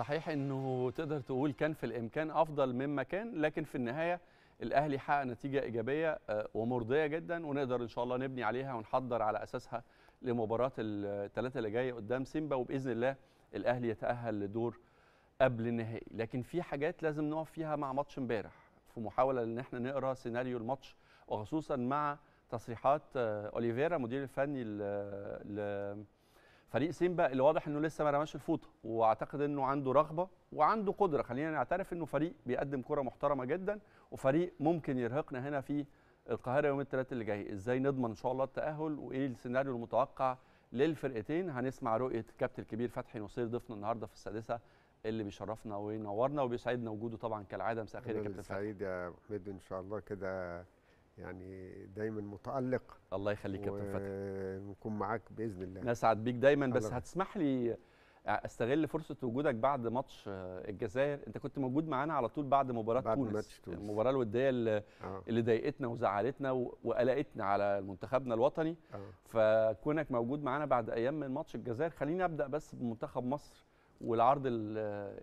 صحيح انه تقدر تقول كان في الامكان افضل مما كان لكن في النهايه الاهلي حقق نتيجه ايجابيه آه، ومرضيه جدا ونقدر ان شاء الله نبني عليها ونحضر على اساسها لمباراه الثلاثه اللي جايه قدام سيمبا وباذن الله الاهلي يتاهل لدور قبل النهائي لكن في حاجات لازم نقف فيها مع ماتش امبارح في محاوله ان احنا نقرا سيناريو الماتش وخصوصا مع تصريحات آه، اوليفيرا مدير الفني فريق سيمبا اللي واضح انه لسه ما رماش الفوطه واعتقد انه عنده رغبه وعنده قدره خلينا نعترف انه فريق بيقدم كره محترمه جدا وفريق ممكن يرهقنا هنا في القاهره يوم الثلاث اللي جاي ازاي نضمن ان شاء الله التاهل وايه السيناريو المتوقع للفرقتين هنسمع رؤيه الكابتن الكبير فتحي نصير ضيفنا النهارده في السادسه اللي بيشرفنا وينورنا وبيسعدنا وجوده طبعا كالعاده مساء الخير يا كابتن فتحي سعيد يا محمد ان شاء الله كده يعني دايما متالق الله يخليك يا كابتن فتحي ونكون معاك باذن الله نسعد بيك دايما بس الله. هتسمح لي استغل فرصه وجودك بعد ماتش الجزائر انت كنت موجود معانا على طول بعد مباراه بعد تونس, تونس المباراه الوديه اللي, آه. اللي ضايقتنا وزعلتنا وقلقتنا على منتخبنا الوطني آه. فكونك موجود معانا بعد ايام من ماتش الجزائر خليني ابدا بس بمنتخب مصر والعرض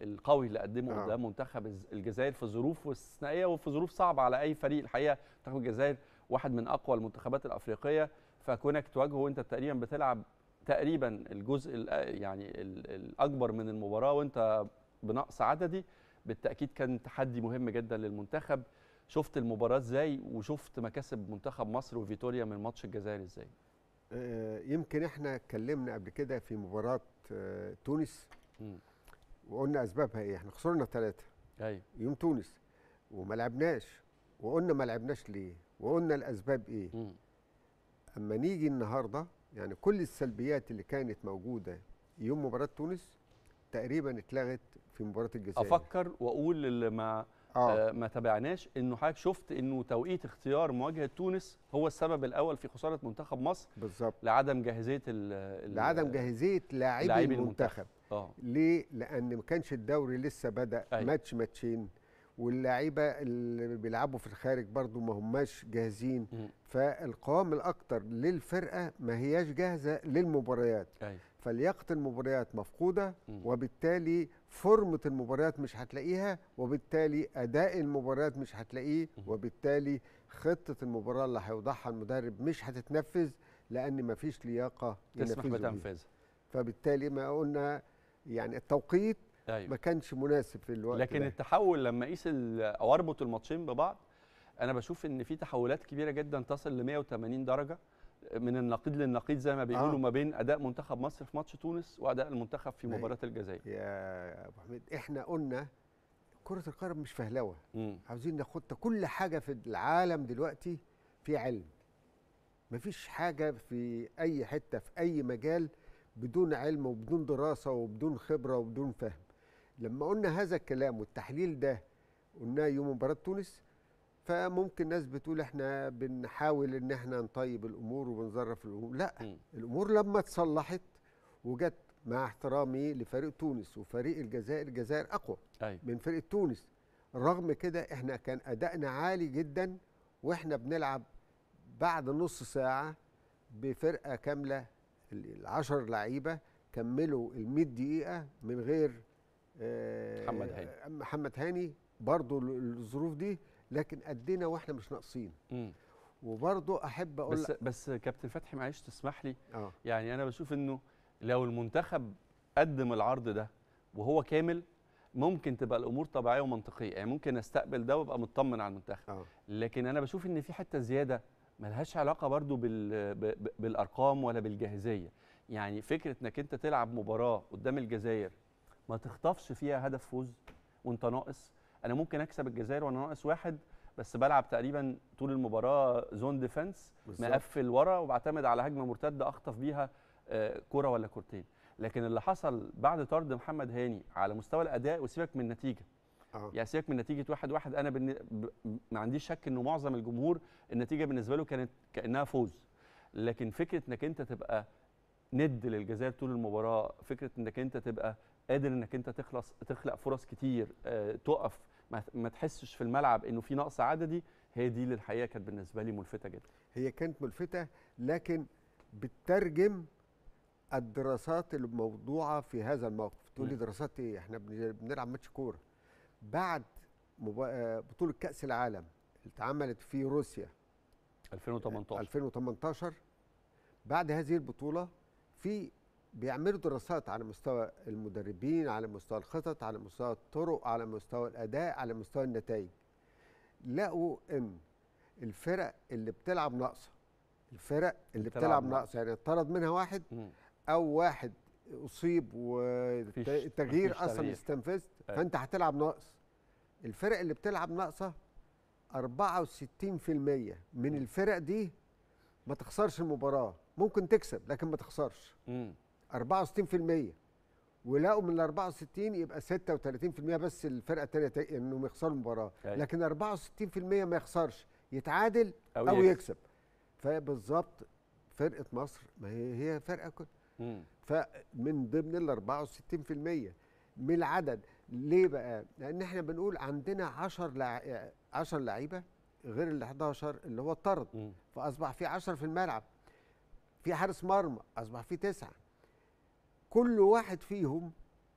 القوي اللي قدمه آه. قدام آه. منتخب الجزائر في ظروف استثنائيه وفي ظروف صعبه على اي فريق الحقيقه منتخب الجزائر واحد من اقوى المنتخبات الافريقيه فكونك تواجهه وانت تقريبا بتلعب تقريبا الجزء يعني الاكبر من المباراه وانت بنقص عددي بالتاكيد كان تحدي مهم جدا للمنتخب شفت المباراه ازاي وشفت مكاسب منتخب مصر وفيتوريا من ماتش الجزائر ازاي آه، يمكن احنا اتكلمنا قبل كده في مباراه آه، تونس وقلنا اسبابها ايه احنا خسرنا ثلاثه ايوه يوم تونس وما لعبناش وقلنا ما لعبناش ليه وقلنا الاسباب ايه مم. اما نيجي النهارده يعني كل السلبيات اللي كانت موجوده يوم مباراه تونس تقريبا اتلغت في مباراه الجزائر افكر واقول اللي ما آه. آه، ما تابعناش انه حضرتك شفت انه توقيت اختيار مواجهه تونس هو السبب الاول في خساره منتخب مصر بالظبط لعدم جاهزيه الـ لعدم جاهزيه لاعبي المنتخب. المنتخب آه. ليه لان ما كانش الدوري لسه بدا أيوة. ماتش ماتشين واللعيبه اللي بيلعبوا في الخارج برضو ما هماش جاهزين م. فالقوام الاكتر للفرقه ما هياش جاهزه للمباريات أيوة. فلياقه المباريات مفقوده م. وبالتالي فورمه المباريات مش هتلاقيها وبالتالي اداء المباريات مش هتلاقيه وبالتالي خطه المباراه اللي هيوضعها المدرب مش هتتنفذ لان ما فيش لياقه تسمح بتنفيذها فبالتالي ما قلنا يعني التوقيت أيوة. ما كانش مناسب في الوقت لكن ده. التحول لما اقيس او اربط الماتشين ببعض انا بشوف ان في تحولات كبيره جدا تصل ل 180 درجه من النقيض للنقيض زي ما بيقولوا آه. ما بين اداء منتخب مصر في ماتش تونس واداء المنتخب في أيوة. مباراه الجزائر يا ابو حميد احنا قلنا كره القدم مش فهلوه عاوزين ناخد كل حاجه في العالم دلوقتي في علم مفيش حاجه في اي حته في اي مجال بدون علم وبدون دراسة وبدون خبرة وبدون فهم لما قلنا هذا الكلام والتحليل ده قلناه يوم مباراة تونس فممكن ناس بتقول احنا بنحاول ان احنا نطيب الامور وبنظرف الامور لا م. الامور لما اتصلحت وجت مع احترامي لفريق تونس وفريق الجزائر الجزائر اقوى أي. من فريق تونس رغم كده احنا كان ادائنا عالي جدا واحنا بنلعب بعد نص ساعه بفرقه كامله العشر لعيبه كملوا ال 100 دقيقه من غير آه، محمد هاني آه، محمد هاني برضه الظروف دي لكن أدينا واحنا مش ناقصين وبرضو احب اقول بس بس كابتن فتحي معلش تسمح لي آه. يعني انا بشوف انه لو المنتخب قدم العرض ده وهو كامل ممكن تبقى الامور طبيعيه ومنطقيه يعني ممكن استقبل ده وابقى مطمن على المنتخب آه. لكن انا بشوف ان في حته زياده ملهاش علاقه برضو بالارقام ولا بالجاهزيه يعني فكره انك انت تلعب مباراه قدام الجزائر ما تخطفش فيها هدف فوز وانت ناقص انا ممكن اكسب الجزائر وانا ناقص واحد بس بلعب تقريبا طول المباراه زون ديفنس مقفل ورا وبعتمد على هجمه مرتده اخطف بيها آه، كره ولا كورتين لكن اللي حصل بعد طرد محمد هاني على مستوى الاداء وسيبك من النتيجه آه. يعني سيبك من نتيجه 1-1 واحد واحد انا بن... ب... ما عنديش شك انه معظم الجمهور النتيجه بالنسبه له كانت كانها فوز لكن فكره انك انت تبقى ند للجزائر طول المباراه فكره انك انت تبقى قادر انك انت تخلص تخلق فرص كتير آه، تقف ما... ما تحسش في الملعب انه في نقص عددي هي دي اللي الحقيقه كانت بالنسبه لي ملفته جدا هي كانت ملفته لكن بتترجم الدراسات الموضوعه في هذا الموقف تقول لي دراسات ايه احنا بنلعب ماتش كوره بعد آه، بطوله كاس العالم اللي اتعملت في روسيا 2018 2018 بعد هذه البطوله في بيعملوا دراسات على مستوى المدربين على مستوى الخطط على مستوى الطرق على مستوى الاداء على مستوى النتائج لقوا ان الفرق اللي بتلعب ناقصه الفرق اللي بتلعب ناقصه يعني اتطرد منها واحد او واحد اصيب والتغيير اصلا استنفذت أيوة. فانت هتلعب ناقص الفرق اللي بتلعب ناقصه 64% من الفرق دي ما تخسرش المباراه ممكن تكسب لكن ما تخسرش امم 64% ولقوا من ال 64 يبقى 36% بس الفرقه الثانيه انهم يخسروا المباراه أيوة. لكن 64% ما يخسرش يتعادل او, أو يكسب, فبالظبط فرقه مصر ما هي هي فرقه كل فمن ضمن ال 64% من العدد ليه بقى؟ لان احنا بنقول عندنا 10 10 لعيبه غير ال 11 اللي هو الطرد مم. فاصبح في 10 في الملعب في حارس مرمى اصبح في تسعه كل واحد فيهم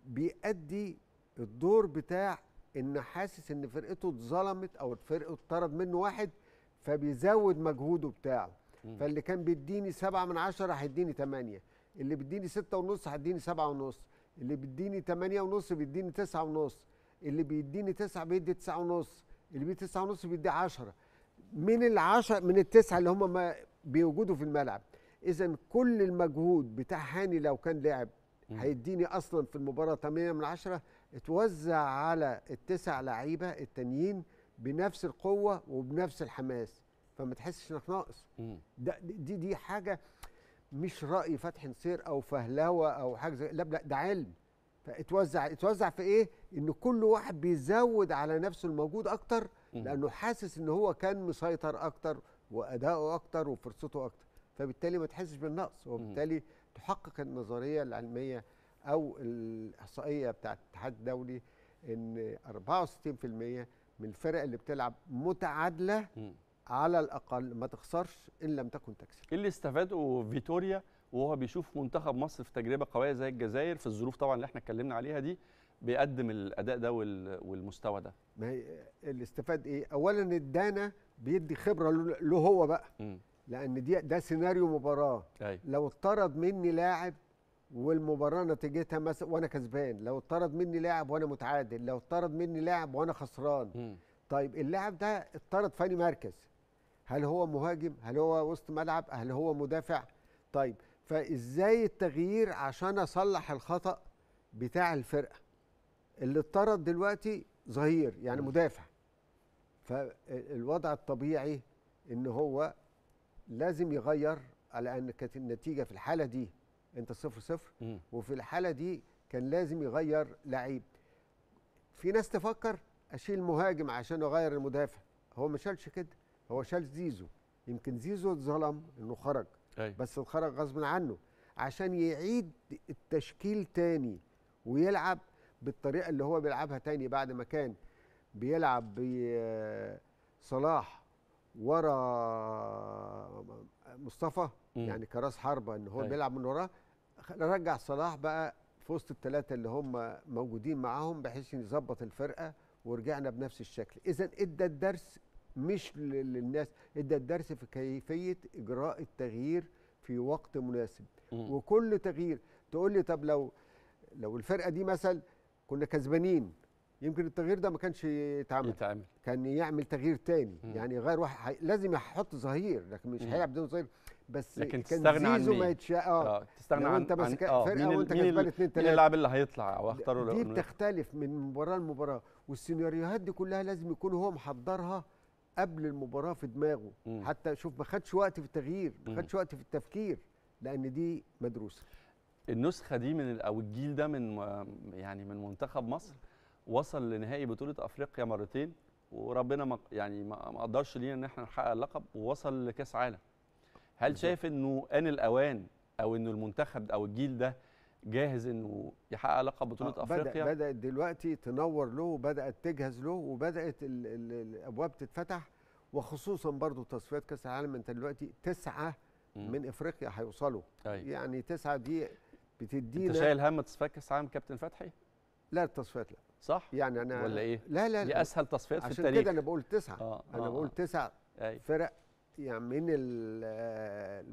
بيأدي الدور بتاع ان حاسس ان فرقته اتظلمت او فرقته اتطرد منه واحد فبيزود مجهوده بتاعه مم. فاللي كان بيديني سبعة من عشرة هيديني ثمانيه اللي بيديني ستة ونص هديني سبعة ونص اللي بيديني تمانية ونص بيديني تسعة ونص اللي بيديني تسعة بيدي تسعة ونص اللي بيدي تسعة ونص بيدي عشرة من العشرة من التسعة اللي هم ما بيوجدوا في الملعب إذا كل المجهود بتاع هاني لو كان لعب هيديني أصلا في المباراة تمانية من عشرة اتوزع على التسع لعيبة التانيين بنفس القوة وبنفس الحماس فما تحسش انك ناقص ده دي دي حاجه مش راي فتحي نصير او فهلوه او حاجه زي لا لا ده علم فاتوزع اتوزع في ايه؟ ان كل واحد بيزود على نفسه الموجود اكتر لانه حاسس ان هو كان مسيطر اكتر واداؤه اكتر وفرصته اكتر فبالتالي ما تحسش بالنقص وبالتالي تحقق النظريه العلميه او الاحصائيه بتاعه الاتحاد الدولي ان 64% من الفرق اللي بتلعب متعادله على الاقل ما تخسرش ان لم تكن تكسب اللي استفاده فيتوريا وهو بيشوف منتخب مصر في تجربه قويه زي الجزائر في الظروف طبعا اللي احنا اتكلمنا عليها دي بيقدم الاداء ده والمستوى ده ما هي اللي استفاد ايه اولا ادانا بيدي خبره له هو بقى م. لان دي ده سيناريو مباراه أي. لو اتطرد مني لاعب والمباراه نتيجتها مثلا وانا كسبان لو اتطرد مني لاعب وانا متعادل لو اتطرد مني لاعب وانا خسران م. طيب اللاعب ده اتطرد في مركز هل هو مهاجم هل هو وسط ملعب هل هو مدافع طيب فازاي التغيير عشان اصلح الخطا بتاع الفرقه اللي اتطرد دلوقتي ظهير يعني مدافع فالوضع الطبيعي ان هو لازم يغير على ان كانت النتيجه في الحاله دي انت صفر صفر وفي الحاله دي كان لازم يغير لعيب في ناس تفكر اشيل مهاجم عشان اغير المدافع هو ما شالش كده هو شال زيزو يمكن زيزو اتظلم انه خرج أي. أيوة. بس خرج غصب عنه عشان يعيد التشكيل تاني ويلعب بالطريقه اللي هو بيلعبها تاني بعد ما كان بيلعب بصلاح ورا مصطفى م. يعني كراس حربه ان هو أي. أيوة. بيلعب من وراه رجع صلاح بقى في وسط الثلاثه اللي هم موجودين معاهم بحيث يظبط الفرقه ورجعنا بنفس الشكل اذا ادى الدرس مش للناس ادى الدرس في كيفيه اجراء التغيير في وقت مناسب مم. وكل تغيير تقول لي طب لو لو الفرقه دي مثلا كنا كسبانين يمكن التغيير ده ما كانش يتعمل يتعمل كان يعمل تغيير تاني مم. يعني يغير واحد لازم يحط ظهير لكن مش هيلعب بدون ظهير بس لكن كان تستغنى عن ما يتشاء آه. اه, تستغنى عن انت بس عن... آه. فرقه وانت كسبان اثنين ثلاثه مين اللاعب اللي هيطلع او اختاره دي بتختلف من مباراه لمباراه والسيناريوهات دي كلها لازم يكون هو محضرها قبل المباراه في دماغه مم. حتى شوف ما خدش وقت في التغيير ما خدش وقت في التفكير لان دي مدروسه النسخه دي من او الجيل ده من يعني من منتخب مصر وصل لنهائي بطوله افريقيا مرتين وربنا ما يعني ما قدرش لينا ان احنا نحقق اللقب ووصل لكاس عالم هل شايف انه ان الاوان او انه المنتخب او الجيل ده جاهز انه يحقق لقب بطوله آه افريقيا بدأ بدات دلوقتي تنور له وبدات تجهز له وبدات الابواب تتفتح وخصوصا برضو تصفيات كاس العالم انت دلوقتي تسعه مم. من افريقيا هيوصلوا أيوة. يعني تسعه دي بتدينا انت شايل هم تصفيات كاس العالم كابتن فتحي؟ لا التصفيات لا صح؟ يعني انا ولا ايه؟ لا لا دي اسهل تصفيات في التاريخ عشان كده انا بقول تسعه آه. انا آه. بقول آه. تسع أيوة. فرق يعني من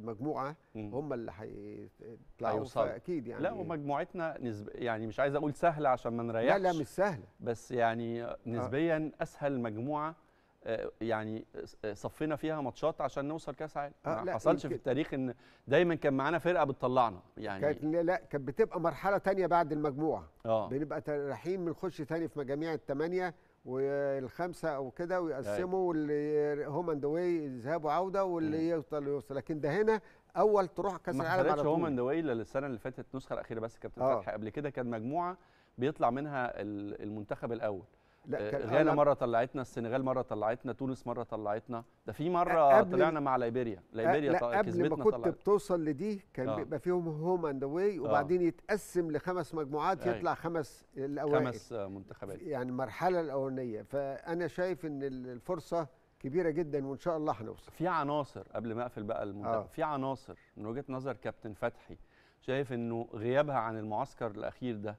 مجموعه هم اللي هيطلعوا اكيد يعني لا ومجموعتنا نسب يعني مش عايز اقول سهله عشان ما نريحش لا لا مش سهله بس يعني نسبيا آه. اسهل مجموعه آه، يعني آه، صفينا فيها ماتشات عشان نوصل كاس عالم آه ما حصلش في التاريخ ان دايما كان معانا فرقه بتطلعنا يعني كانت لا كانت بتبقى مرحله تانية بعد المجموعه آه. بنبقى رايحين بنخش تاني في مجاميع الثمانيه والخمسه او كده ويقسموا اللي هوم اند واي ذهاب وعوده واللي يفضل يوصل لكن ده هنا اول تروح كاس العالم على طول ما هوم اند واي الا السنه اللي فاتت النسخه الاخيره بس كابتن فتحي آه. قبل كده كان مجموعه بيطلع منها المنتخب الاول لا آه، كان غانا مره طلعتنا السنغال مره طلعتنا تونس مره طلعتنا ده في مره طلعنا مع ليبيريا ليبيريا طلعت قبل ما كنت طلعت. بتوصل لدي كان آه. بيبقى فيهم هوم اند واي وبعدين يتقسم لخمس مجموعات يطلع خمس الاوائل خمس آه، منتخبات يعني المرحله الاولانيه فانا شايف ان الفرصه كبيره جدا وان شاء الله هنوصل في عناصر قبل ما اقفل بقى المنتخب آه. في عناصر من وجهه نظر كابتن فتحي شايف انه غيابها عن المعسكر الاخير ده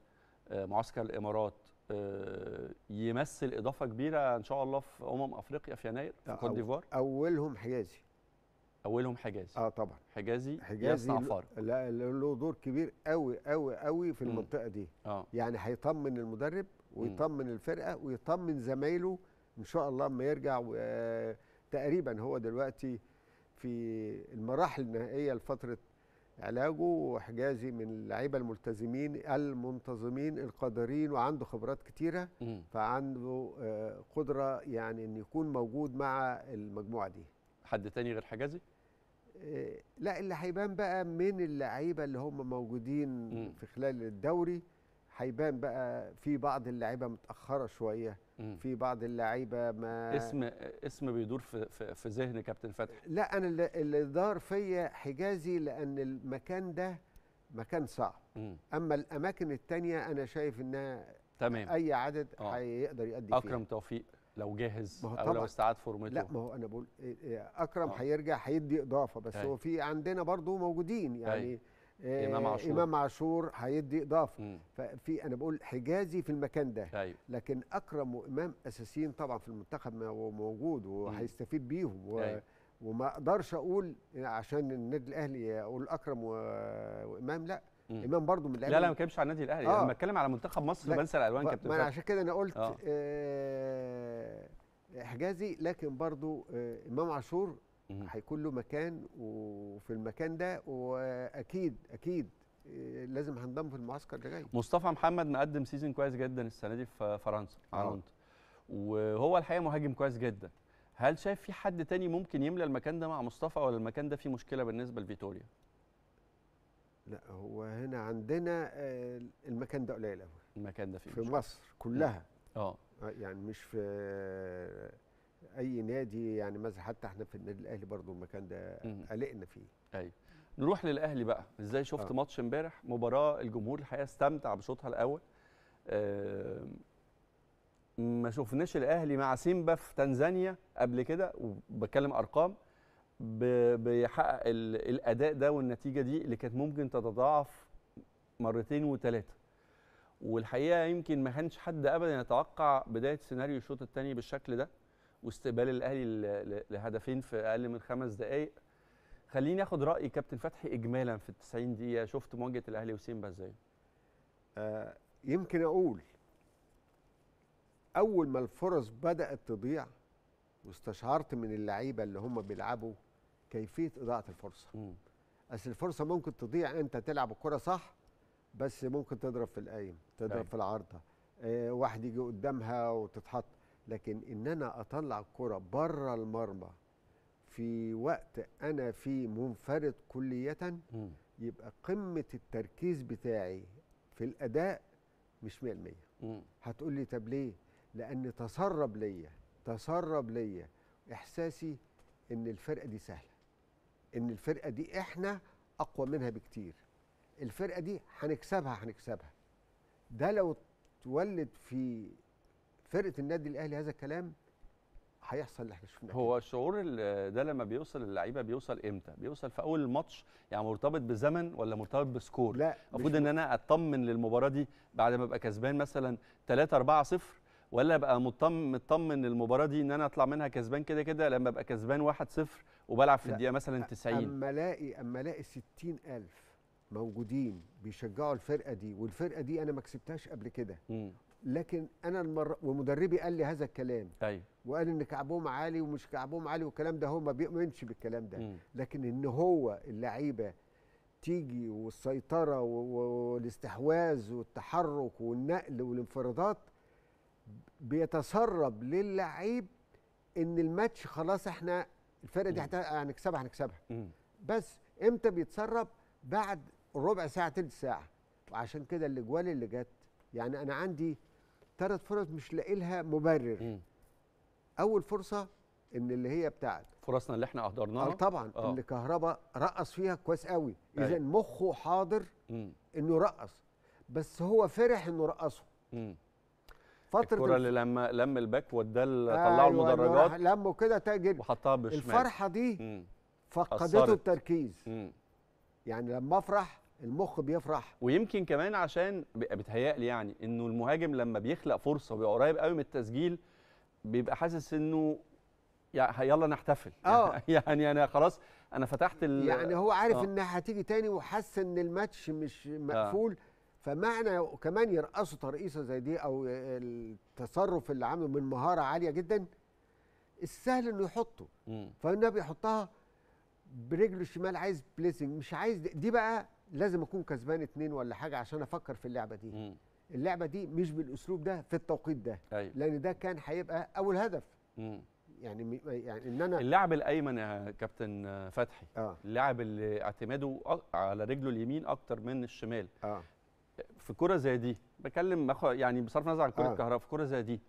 آه، معسكر الامارات آه، يمثل اضافه كبيره ان شاء الله في امم افريقيا في يناير في آه، كوت ديفوار اولهم حجازي اولهم حجازي اه طبعا حجازي حجازي فارق لا له دور كبير قوي قوي قوي في المنطقه دي آه. يعني هيطمن المدرب ويطمن الفرقه ويطمن زمايله ان شاء الله اما يرجع آه، تقريبا هو دلوقتي في المراحل النهائيه لفتره علاجه وحجازي من اللعيبه الملتزمين المنتظمين القادرين وعنده خبرات كتيره فعنده آه، قدره يعني ان يكون موجود مع المجموعه دي حد تاني غير حجازي آه، لا اللي هيبان بقى من اللعيبه اللي هم موجودين مم. في خلال الدوري هيبان بقى في بعض اللعيبه متاخره شويه في بعض اللعيبه ما اسم اسم بيدور في في, في ذهن كابتن فتحي لا انا اللي دار فيا حجازي لان المكان ده مكان صعب مم. اما الاماكن الثانيه انا شايف انها تمام اي عدد آه. هيقدر يؤدي فيه اكرم توفيق لو جاهز او طبعًا. لو استعاد فورمته لا ما هو انا بقول إيه، إيه، اكرم آه. هيرجع هيدي اضافه بس هي. هو في عندنا برضو موجودين يعني هي. امام آه، عاشور امام عاشور هيدي اضافه مم. ففي انا بقول حجازي في المكان ده أيوه. لكن اكرم وامام اساسيين طبعا في المنتخب موجود وهيستفيد بيهم و... أيوه. وما اقدرش اقول عشان النادي الاهلي اقول اكرم و... وامام لا مم. امام برضو من الاهلي لا لا ما بتكلمش على النادي الاهلي آه. انا بتكلم على منتخب مصر بنسى الالوان كابتن ما انا عشان كده انا قلت آه. آه حجازي لكن برضو آه امام عاشور هيكون له مكان وفي المكان ده واكيد اكيد آه، لازم هنضم في المعسكر اللي جاي مصطفى محمد مقدم سيزون كويس جدا السنه دي في فرنسا آه. عرنت وهو الحقيقه مهاجم كويس جدا هل شايف في حد تاني ممكن يملى المكان ده مع مصطفى ولا المكان ده فيه مشكله بالنسبه لفيتوريا لا هو هنا عندنا آه، المكان ده قليل قوي المكان ده فيه في مصر كلها اه يعني مش في اي نادي يعني مثلا حتى احنا في النادي الاهلي برضو المكان ده قلقنا فيه ايوه نروح للاهلي بقى ازاي شفت آه. ماتش امبارح مباراه الجمهور الحقيقه استمتع بشوطها الاول آه ما شفناش الاهلي مع سيمبا في تنزانيا قبل كده وبتكلم ارقام بيحقق الاداء ده والنتيجه دي اللي كانت ممكن تتضاعف مرتين وثلاثه والحقيقه يمكن ما كانش حد ابدا يتوقع بدايه سيناريو الشوط الثاني بالشكل ده واستقبال الاهلي لهدفين في اقل من خمس دقائق خليني اخد راي كابتن فتحي اجمالا في ال 90 دقيقه شفت مواجهه الاهلي وسيمبا ازاي آه يمكن اقول اول ما الفرص بدات تضيع واستشعرت من اللعيبه اللي هم بيلعبوا كيفيه اضاعه الفرصه اصل الفرصه ممكن تضيع انت تلعب الكره صح بس ممكن تضرب في القايم تضرب أيوة. في العارضه آه واحد يجي قدامها وتتحط لكن ان انا اطلع الكره بره المرمى في وقت انا فيه منفرد كليه يبقى قمه التركيز بتاعي في الاداء مش 100% هتقول لي طب ليه لان تسرب ليا تسرب ليا احساسي ان الفرقه دي سهله ان الفرقه دي احنا اقوى منها بكتير الفرقه دي هنكسبها هنكسبها ده لو اتولد في فرقه النادي الاهلي هذا الكلام هيحصل اللي احنا شفناه هو الشعور ده لما بيوصل اللعيبه بيوصل امتى؟ بيوصل في اول الماتش يعني مرتبط بزمن ولا مرتبط بسكور؟ لا المفروض ان انا اطمن للمباراه دي بعد ما ابقى كسبان مثلا 3 4 0 ولا ابقى مطمن مطمن للمباراه دي ان انا اطلع منها كسبان كده كده لما ابقى كسبان 1-0 وبلعب في الدقيقه مثلا 90 اما الاقي اما الاقي 60000 موجودين بيشجعوا الفرقه دي والفرقه دي انا ما كسبتهاش قبل كده لكن انا المر... ومدربي قال لي هذا الكلام ايوه وقال ان كعبهم عالي ومش كعبهم عالي والكلام ده هو ما بيؤمنش بالكلام ده م. لكن ان هو اللعيبه تيجي والسيطره والاستحواذ والتحرك والنقل والانفرادات بيتسرب للعيب ان الماتش خلاص احنا الفرقه دي هنكسبها هنكسبها بس امتى بيتسرب بعد ربع ساعه تلت ساعه وعشان كده الاجوال اللي جت يعني انا عندي ثلاث فرص مش لاقي لها مبرر مم. اول فرصه ان اللي هي بتاعت فرصنا اللي احنا اهدرناها آه، طبعا أوه. اللي كهربا رقص فيها كويس قوي أيوة. اذا مخه حاضر مم. انه رقص بس هو فرح انه رقصه فتره الكره اللي لما لم الباك واداه أيوة، طلعوا المدرجات لمه كده تاجد وحطها بشمال الفرحه دي مم. فقدته التركيز مم. يعني لما افرح المخ بيفرح ويمكن كمان عشان بيتهيألي يعني انه المهاجم لما بيخلق فرصه وبيبقى قريب قوي من التسجيل بيبقى حاسس انه يعني يلا نحتفل اه يعني انا خلاص انا فتحت ال يعني هو عارف أوه. انها هتيجي تاني وحاسس ان الماتش مش آه. مقفول أوه. فمعنى كمان يرقصوا ترقيصه زي دي او التصرف اللي عامله من مهاره عاليه جدا السهل انه يحطه فالنبي بيحطها برجله الشمال عايز بليسنج مش عايز دي بقى لازم اكون كسبان اتنين ولا حاجه عشان افكر في اللعبه دي مم. اللعبه دي مش بالاسلوب ده في التوقيت ده أيوة. لان ده كان هيبقى اول هدف يعني يعني ان انا اللاعب الايمن يا كابتن فتحي آه. اللاعب اللي اعتماده على رجله اليمين اكتر من الشمال آه. في كره زي دي بكلم يعني بصرف نظر عن كره آه. الكهرباء في كره زي دي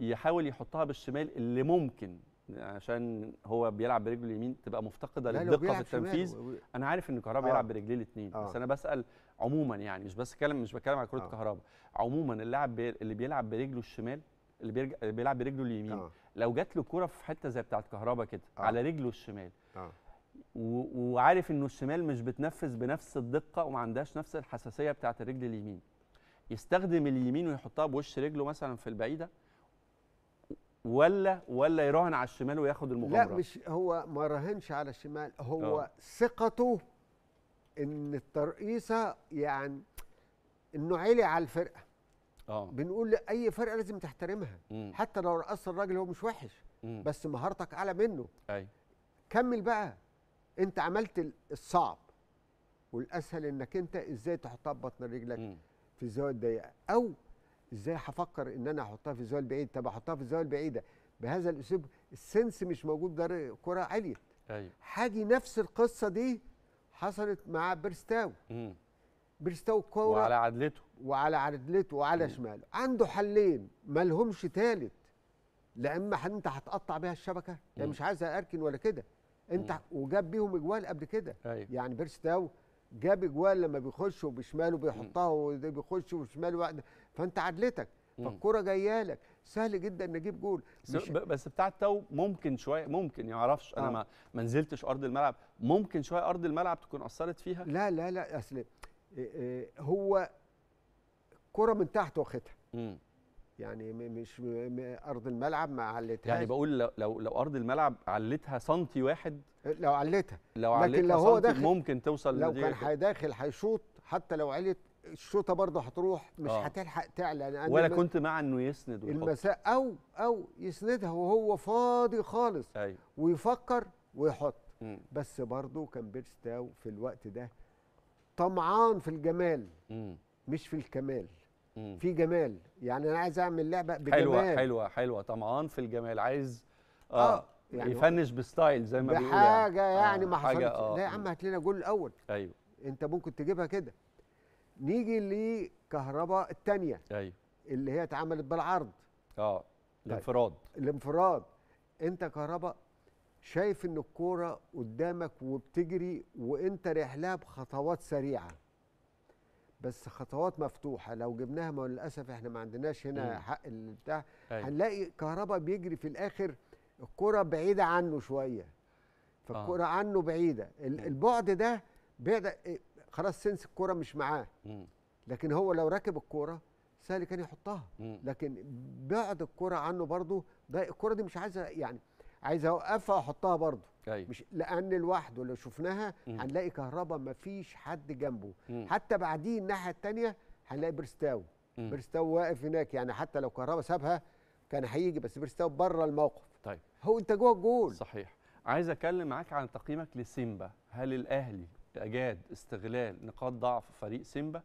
يحاول يحطها بالشمال اللي ممكن عشان هو بيلعب برجله اليمين تبقى مفتقده للدقه في التنفيذ و... انا عارف ان كهربا آه. بيلعب برجليه الاثنين آه. بس انا بسال عموما يعني مش بس كلام مش بتكلم على كره آه. كهربا عموما اللاعب بي... اللي بيلعب برجله الشمال اللي بيرج... بيلعب برجله اليمين آه. لو جات له كره في حته زي بتاعه كهربا كده آه. على رجله الشمال آه. و... وعارف انه الشمال مش بتنفذ بنفس الدقه وما عندهاش نفس الحساسيه بتاعه الرجل اليمين يستخدم اليمين ويحطها بوش رجله مثلا في البعيده ولا ولا يراهن على الشمال وياخد المغامره لا مش هو ما راهنش على الشمال هو أوه. ثقته ان الترقيصه يعني انه عالي على الفرقه اه بنقول لاي فرقه لازم تحترمها مم. حتى لو رقص الراجل هو مش وحش مم. بس مهارتك اعلى منه اي كمل بقى انت عملت الصعب والاسهل انك انت ازاي تحطها ببطن رجلك مم. في الزاويه الضيقه او ازاي هفكر ان انا احطها في الزاويه البعيده طب احطها في الزاويه البعيده بهذا الاسلوب السنس مش موجود ده كره عليت ايوه حاجه نفس القصه دي حصلت مع بيرستاو بيرستاو كوره وعلى عدلته وعلى عدلته وعلى مم. شماله عنده حلين ما لهمش ثالث لا اما انت هتقطع بيها الشبكه انا مش عايز اركن ولا كده انت مم. وجاب بيهم اجوال قبل كده أيوه. يعني بيرستاو جاب اجوال لما بيخش وبشماله بيحطها وبيخش وبشماله فانت عدلتك فالكرة جايه لك سهل جدا نجيب جول بس بتاع التو ممكن شويه ممكن يعرفش يعني انا آه. ما ما نزلتش ارض الملعب ممكن شويه ارض الملعب تكون اثرت فيها لا لا لا اصل آه، آه، هو كرة من تحت واخدها يعني مش ارض الملعب ما علتها يعني بقول لو لو, لو ارض الملعب علتها سنتي واحد لو علتها لو علتها لكن لو هو داخل ممكن توصل لو كان هيداخل هيشوط حتى لو علت الشوطه برضه هتروح مش آه. هتلحق تعلى لأن ولا كنت مع انه يسند ويحط. المساء او او يسندها وهو فاضي خالص أيوه. ويفكر ويحط م. بس برضه كان بيرستاو في الوقت ده طمعان في الجمال م. مش في الكمال م. في جمال يعني انا عايز اعمل لعبه بجمال حلوه حلوه حلوه طمعان في الجمال عايز اه, آه. يعني يفنش بستايل زي ما بيقولوا بحاجه يعني, يعني آه. ما حصلتش آه. لا يا عم هات لنا جول الاول ايوه انت ممكن تجيبها كده نيجي لكهرباء الثانيه ايوه اللي هي اتعملت بالعرض اه طيب. الانفراد الانفراد انت كهرباء شايف ان الكوره قدامك وبتجري وانت رحلها بخطوات سريعه بس خطوات مفتوحه لو جبناها ما للاسف احنا ما عندناش هنا مم. حق البتاع أيوة. هنلاقي كهرباء بيجري في الاخر الكوره بعيده عنه شويه آه. فالكوره آه. عنه بعيده البعد ده بعد خلاص سنس الكوره مش معاه لكن هو لو ركب الكوره سهل كان يحطها لكن بعد الكوره عنه برضه ده الكوره دي مش عايزه يعني عايز اوقفها واحطها برضه أيوة. مش لان لوحده لو شفناها هنلاقي كهربا ما فيش حد جنبه مم. حتى بعديه الناحيه الثانيه هنلاقي برستاو مم. برستاو واقف هناك يعني حتى لو كهربا سابها كان هيجي بس برستاو بره الموقف طيب هو انت جوه الجول صحيح عايز اتكلم معاك عن تقييمك لسيمبا هل الاهلي اجاد استغلال نقاط ضعف فريق سيمبا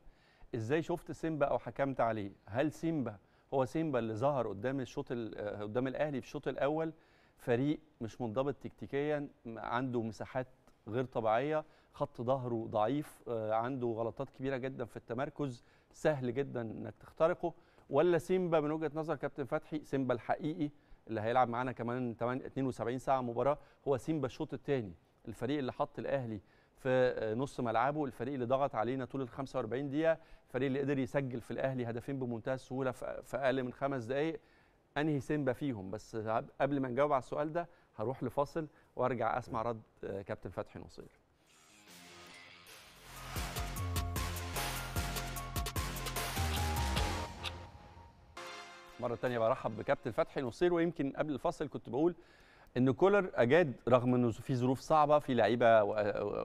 ازاي شفت سيمبا او حكمت عليه هل سيمبا هو سيمبا اللي ظهر قدام الشوط قدام الاهلي في الشوط الاول فريق مش منضبط تكتيكيا عنده مساحات غير طبيعيه خط ظهره ضعيف آه، عنده غلطات كبيره جدا في التمركز سهل جدا انك تخترقه ولا سيمبا من وجهه نظر كابتن فتحي سيمبا الحقيقي اللي هيلعب معانا كمان 72 ساعه مباراه هو سيمبا الشوط الثاني الفريق اللي حط الاهلي في نص ملعبه الفريق اللي ضغط علينا طول ال 45 دقيقه الفريق اللي قدر يسجل في الاهلي هدفين بمنتهى السهوله في اقل من خمس دقائق انهي سيمبا فيهم بس قبل ما نجاوب على السؤال ده هروح لفاصل وارجع اسمع رد كابتن فتحي نصير مرة تانية برحب بكابتن فتحي نصير ويمكن قبل الفصل كنت بقول ان كولر اجاد رغم انه في ظروف صعبه في لعيبه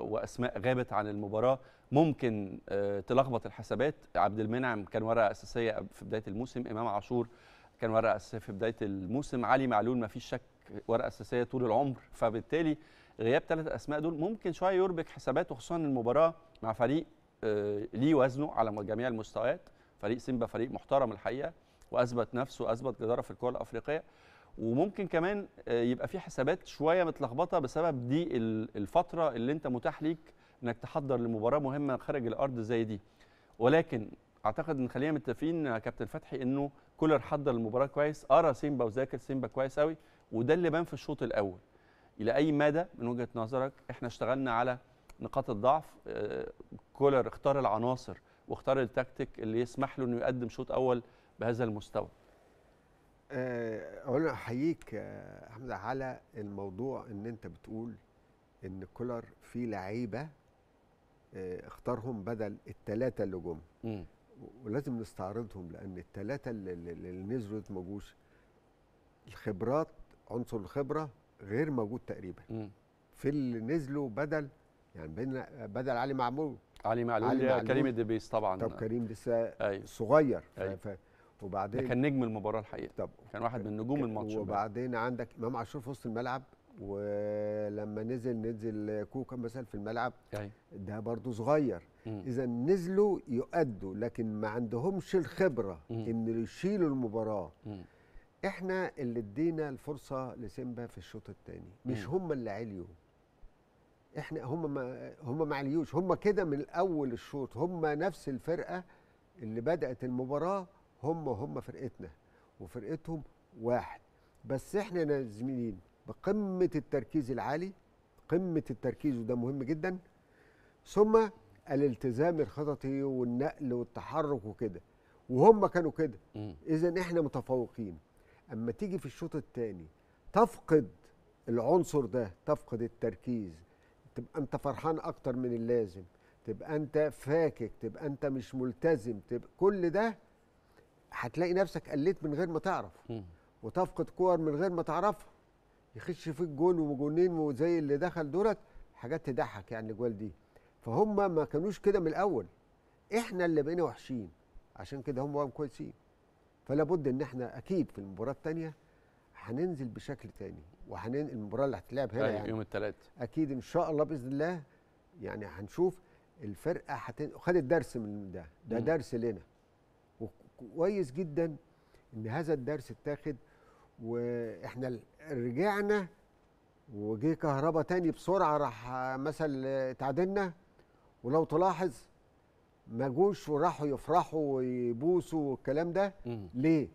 واسماء غابت عن المباراه ممكن آه، تلخبط الحسابات عبد المنعم كان ورقه اساسيه في بدايه الموسم امام عاشور كان ورقه اساسيه في بدايه الموسم علي معلول ما فيش شك ورقه اساسيه طول العمر فبالتالي غياب ثلاث اسماء دول ممكن شويه يربك حسابات وخصوصا المباراه مع فريق آه، ليه وزنه على جميع المستويات فريق سيمبا فريق محترم الحقيقه واثبت نفسه واثبت جداره في الكره الافريقيه وممكن كمان آه، يبقى في حسابات شويه متلخبطه بسبب دي الفتره اللي انت متاح ليك انك تحضر لمباراه مهمه خارج الارض زي دي ولكن اعتقد ان خلينا متفقين يا كابتن فتحي انه كولر حضر المباراه كويس قرا سيمبا وذاكر سيمبا كويس قوي وده اللي بان في الشوط الاول الى اي مدى من وجهه نظرك احنا اشتغلنا على نقاط الضعف آه، كولر اختار العناصر واختار التكتيك اللي يسمح له انه يقدم شوط اول بهذا المستوى اولا آه، احييك يا حمزه على الموضوع ان انت بتقول ان كولر في لعيبه آه، اختارهم بدل الثلاثه اللي جم ولازم نستعرضهم لان الثلاثه اللي, اللي نزلوا ما جوش الخبرات عنصر الخبره غير موجود تقريبا مم. في اللي نزلوا بدل يعني بدل علي معمول علي معلول كريم الدبيس طبعا طب كريم لسه أي. أيوه. صغير أيوه. وبعدين ده كان نجم المباراه الحقيقه طب كان واحد من نجوم الماتش وبعدين بقى. عندك امام عاشور في وسط الملعب ولما نزل نزل كوكا مثلا في الملعب ده برضو صغير اذا نزلوا يؤدوا لكن ما عندهمش الخبره مم. ان يشيلوا المباراه مم. احنا اللي ادينا الفرصه لسيمبا في الشوط الثاني مش مم. هم اللي عليوا احنا هم ما هم ما عليوش هم كده من اول الشوط هم نفس الفرقه اللي بدات المباراه هم هم فرقتنا وفرقتهم واحد بس احنا نازمين بقمه التركيز العالي قمه التركيز وده مهم جدا ثم الالتزام الخططي والنقل والتحرك وكده وهم كانوا كده اذا احنا متفوقين اما تيجي في الشوط الثاني تفقد العنصر ده تفقد التركيز تبقى انت فرحان اكتر من اللازم تبقى انت فاكك تبقى انت مش ملتزم تبقى كل ده هتلاقي نفسك قلت من غير ما تعرف وتفقد كور من غير ما تعرفها يخش فيك جون وجونين وزي اللي دخل دولت حاجات تضحك يعني الاجوال دي فهم ما كانوش كده من الاول احنا اللي بقينا وحشين عشان كده هم بقوا كويسين فلا بد ان احنا اكيد في المباراه الثانيه هننزل بشكل تاني وهننقل المباراه اللي هتلعب هنا أيوة، يعني يوم الثلاث اكيد ان شاء الله باذن الله يعني هنشوف الفرقه هتن... خدت درس من ده ده درس لنا كويس جدا ان هذا الدرس اتاخد واحنا رجعنا وجه كهربا تاني بسرعه راح مثل اتعادلنا ولو تلاحظ ما جوش وراحوا يفرحوا ويبوسوا والكلام ده ليه؟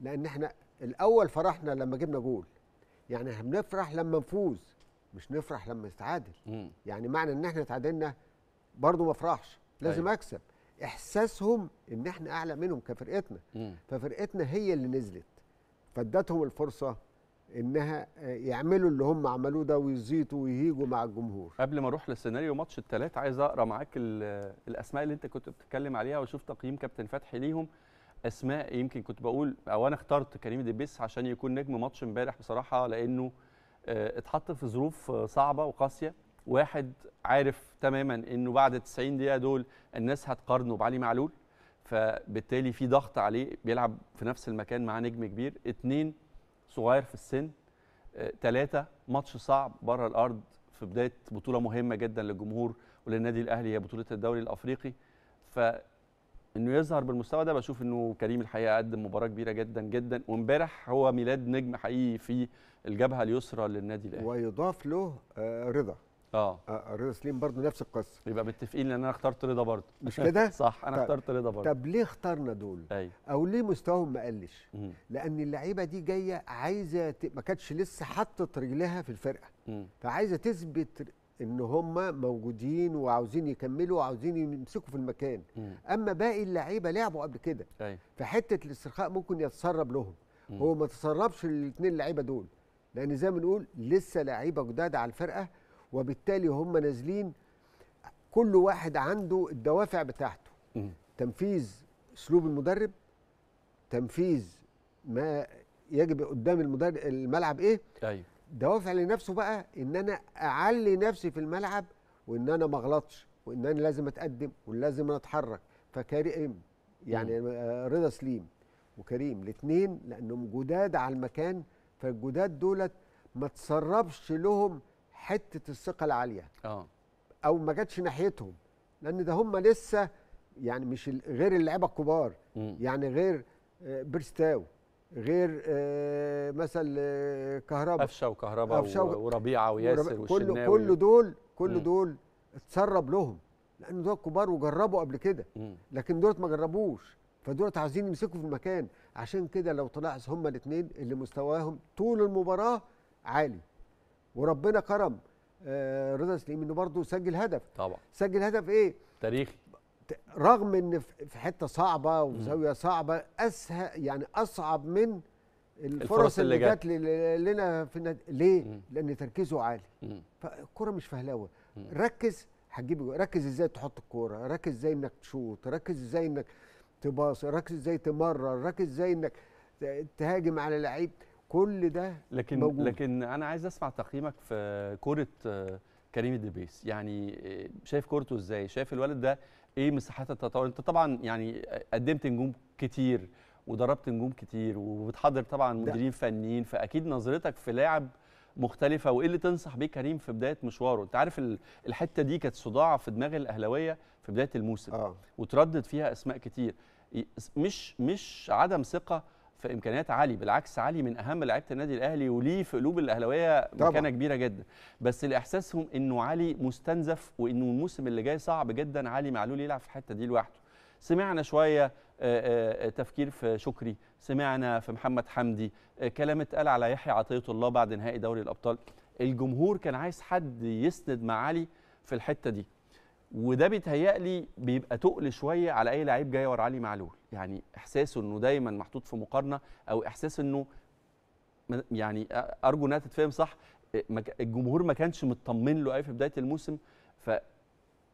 لان احنا الاول فرحنا لما جبنا جول يعني احنا بنفرح لما نفوز مش نفرح لما نتعادل يعني معنى ان احنا اتعادلنا برضه ما افرحش لازم أيوة. اكسب احساسهم ان احنا اعلى منهم كفرقتنا مم. ففرقتنا هي اللي نزلت فادتهم الفرصه انها آه، يعملوا اللي هم عملوه ده ويزيطوا ويهيجوا مع الجمهور قبل ما اروح للسيناريو ماتش الثلاث عايز اقرا معاك الاسماء اللي انت كنت بتتكلم عليها واشوف تقييم كابتن فتحي ليهم اسماء يمكن كنت بقول او انا اخترت كريم ديبيس عشان يكون نجم ماتش امبارح بصراحه لانه آه، اتحط في ظروف آه، صعبه وقاسيه واحد عارف تماما انه بعد 90 دقيقه دول الناس هتقارنه بعلي معلول فبالتالي في ضغط عليه بيلعب في نفس المكان مع نجم كبير اثنين صغير في السن ثلاثة آه، ماتش صعب بره الأرض في بداية بطولة مهمة جدا للجمهور وللنادي الأهلي هي بطولة الدوري الأفريقي ف انه يظهر بالمستوى ده بشوف إنه كريم الحقيقة قدم مباراة كبيرة جدا جدا وإمبارح هو ميلاد نجم حقيقي في الجبهة اليسرى للنادي الأهلي ويضاف له آه، رضا اه, آه، رضا سليم برضه نفس القصه يبقى متفقين ان انا اخترت رضا برضه مش كده؟ صح انا طب اخترت رضا برضه طب ليه اخترنا دول؟ أي. أيوه. او ليه مستواهم ما قلش؟ لان اللعيبه دي جايه عايزه ت... ما كانتش لسه حطت رجلها في الفرقه مم. فعايزه تثبت ان هم موجودين وعاوزين يكملوا وعاوزين يمسكوا في المكان مم. اما باقي اللعيبه لعبوا قبل كده أيوه. فحته الاسترخاء ممكن يتسرب لهم مم. هو ما تسربش الاثنين اللعيبه دول لان زي ما بنقول لسه لعيبه جداد على الفرقه وبالتالي هم نازلين كل واحد عنده الدوافع بتاعته تنفيذ اسلوب المدرب تنفيذ ما يجب قدام المدرب الملعب ايه ايوه دوافع لنفسه بقى ان انا اعلي نفسي في الملعب وان انا ما اغلطش وان انا لازم اتقدم ولازم اتحرك فكريم يعني رضا سليم وكريم الاثنين لانهم جداد على المكان فالجداد دولت ما تسربش لهم حته الثقه العاليه اه او ما جاتش ناحيتهم لان ده هم لسه يعني مش غير اللعيبه الكبار يعني غير آه، بيرستاو غير آه، مثلا آه، كهرباء قفشه وكهرباء وربيعه وياسر ورب... كل كل دول كل دول اتسرب لهم لان دول كبار وجربوا قبل كده لكن دولت ما جربوش فدولت عايزين يمسكوا في المكان عشان كده لو تلاحظ هما الاثنين اللي مستواهم طول المباراه عالي وربنا كرم آه، رضا سليم انه برضه سجل هدف طبعا سجل هدف ايه تاريخي رغم ان في حته صعبه وزاويه صعبه اسهل يعني اصعب من الفرص, الفرص اللي, اللي جت لنا في النادي ليه؟ مم. لان تركيزه عالي فالكوره مش فهلاوه ركز هتجيب ركز ازاي تحط الكوره ركز ازاي انك تشوط ركز ازاي انك تباص ركز ازاي تمرر ركز ازاي انك تهاجم على لعيب كل ده لكن موجود. لكن انا عايز اسمع تقييمك في كوره آه، كريم الدبيس يعني آه، شايف كورته ازاي شايف الولد ده ايه مساحات التطور انت طبعا يعني آه، قدمت نجوم كتير ودربت نجوم كتير وبتحضر طبعا مديرين فنيين فاكيد نظرتك في لاعب مختلفه وايه اللي تنصح بيه كريم في بدايه مشواره انت عارف الحته دي كانت صداع في دماغ الاهلاويه في بدايه الموسم آه. وتردد فيها اسماء كتير مش مش عدم ثقه في امكانيات علي بالعكس علي من اهم لعيبه النادي الاهلي وليه في قلوب الاهلاويه مكانه كبيره جدا بس لاحساسهم انه علي مستنزف وانه الموسم اللي جاي صعب جدا علي معلول يلعب في الحته دي لوحده سمعنا شويه آه، آه، آه، تفكير في شكري سمعنا في محمد حمدي كلام اتقال على يحيى عطيه الله بعد نهائي دوري الابطال الجمهور كان عايز حد يسند مع علي في الحته دي وده بيتهيألي بيبقى تقل شويه على اي لعيب جاي ورا علي معلول يعني احساسه انه دايما محطوط في مقارنه او احساس انه يعني ارجو انها تتفهم صح الجمهور ما كانش مطمن له قوي في بدايه الموسم ف